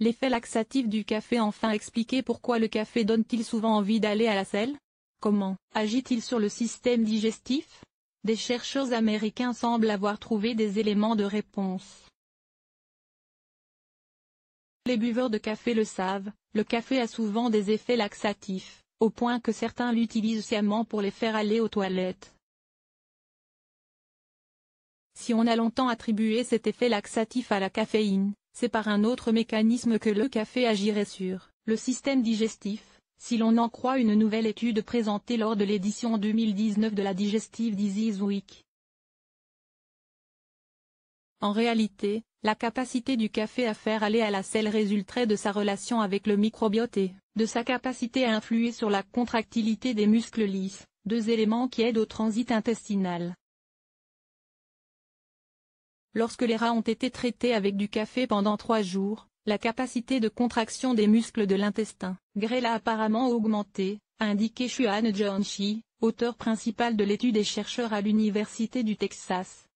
L'effet laxatif du café enfin expliqué pourquoi le café donne-t-il souvent envie d'aller à la selle Comment agit-il sur le système digestif Des chercheurs américains semblent avoir trouvé des éléments de réponse. Les buveurs de café le savent, le café a souvent des effets laxatifs, au point que certains l'utilisent sciemment pour les faire aller aux toilettes. Si on a longtemps attribué cet effet laxatif à la caféine, c'est par un autre mécanisme que le café agirait sur le système digestif, si l'on en croit une nouvelle étude présentée lors de l'édition 2019 de la Digestive Disease Week. En réalité, la capacité du café à faire aller à la selle résulterait de sa relation avec le microbiote et de sa capacité à influer sur la contractilité des muscles lisses, deux éléments qui aident au transit intestinal. Lorsque les rats ont été traités avec du café pendant trois jours, la capacité de contraction des muscles de l'intestin, grêle a apparemment augmenté, a indiqué Shuan Johnshi, auteur principal de l'étude et chercheur à l'Université du Texas.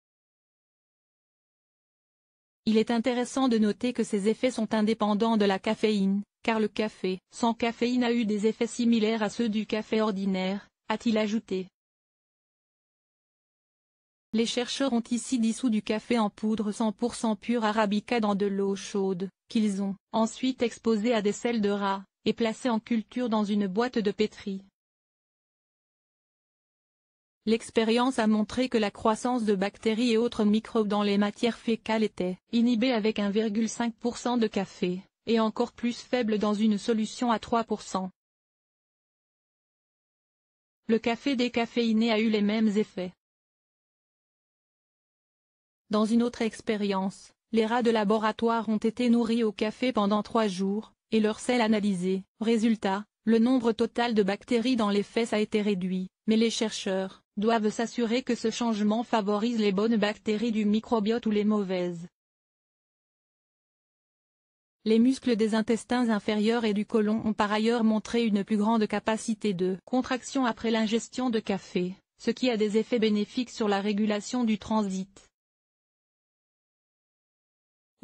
Il est intéressant de noter que ces effets sont indépendants de la caféine, car le café sans caféine a eu des effets similaires à ceux du café ordinaire, a-t-il ajouté. Les chercheurs ont ici dissous du café en poudre 100% pur arabica dans de l'eau chaude, qu'ils ont ensuite exposé à des sels de rat, et placé en culture dans une boîte de pétri. L'expérience a montré que la croissance de bactéries et autres microbes dans les matières fécales était inhibée avec 1,5% de café, et encore plus faible dans une solution à 3%. Le café décaféiné a eu les mêmes effets. Dans une autre expérience, les rats de laboratoire ont été nourris au café pendant trois jours, et leur sel analysé. Résultat, le nombre total de bactéries dans les fesses a été réduit, mais les chercheurs doivent s'assurer que ce changement favorise les bonnes bactéries du microbiote ou les mauvaises. Les muscles des intestins inférieurs et du côlon ont par ailleurs montré une plus grande capacité de contraction après l'ingestion de café, ce qui a des effets bénéfiques sur la régulation du transit.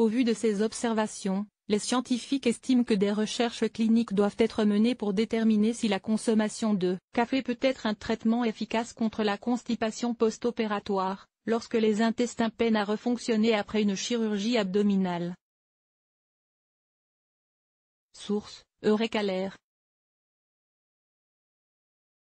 Au vu de ces observations, les scientifiques estiment que des recherches cliniques doivent être menées pour déterminer si la consommation de café peut être un traitement efficace contre la constipation post-opératoire, lorsque les intestins peinent à refonctionner après une chirurgie abdominale. Source, Eurécalaire,